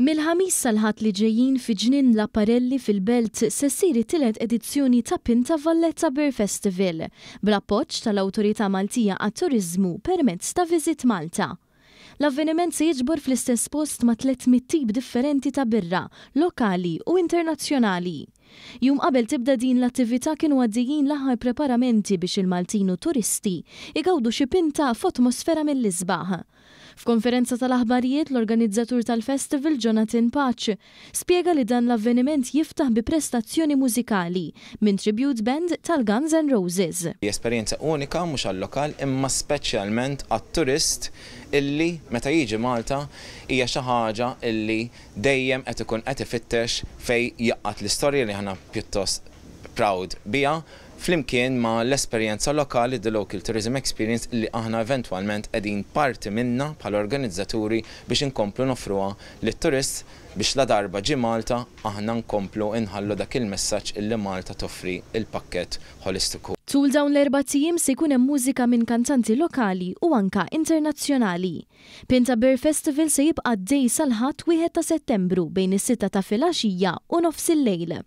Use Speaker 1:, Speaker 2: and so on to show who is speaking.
Speaker 1: Mil-ħamis salħat li ġejjin fi ġnin l-apparelli fil-belt siri tilet edizzjoni ta' Pinta Valletta Beer Festival bl-appoċ tal-Autorità Maltija għat-Turizmu permezz ta' Visit Malta. L-avveniment se jiġbor fl-istess post ma' 300 tip differenti ta' birra, lokali u internazzjonali. Jum qabel tibda din l-attività kienu għaddijin laħar preparamenti biex il-Maltinu turisti igawdu xi pinta f'atmosfera mill-isbaħ. F'konferenza tal-aħbarijiet l-organizzatur tal-festival Jonathan Patch spiega li dan l-avveniment jiftaħ bi prestazzjoni mużikali minn tribute band tal-Guns N' Roses.
Speaker 2: Esperjenza unika mhux għal-lokal imma speċjalment għat-turist illi meta jiġi Malta hija xi ħaġa illi dejjem qed ikun qed ifittex fej jaqgħat l-istorja li aħna pjuttost proud bija flimkien ma l-esperienza lokali, the local tourism experience, li aħna eventualment edin parti minna pal organizzaturi biex inkomplu nofruha li turist biex la darba ġi Malta aħna nkomplu inħallu dak il-messaġġ illi Malta toffri il-pakket holistiku.
Speaker 1: Tul dawn l-erba' tijim se jkun hemm mużika minn kantanti lokali u anka internazzjonali. Pinta Bear Festival se jibqa' dej sal-ħadd wieħed ta' Settembru bejn is-sitta ta' filgħaxija u nofs il-lejl.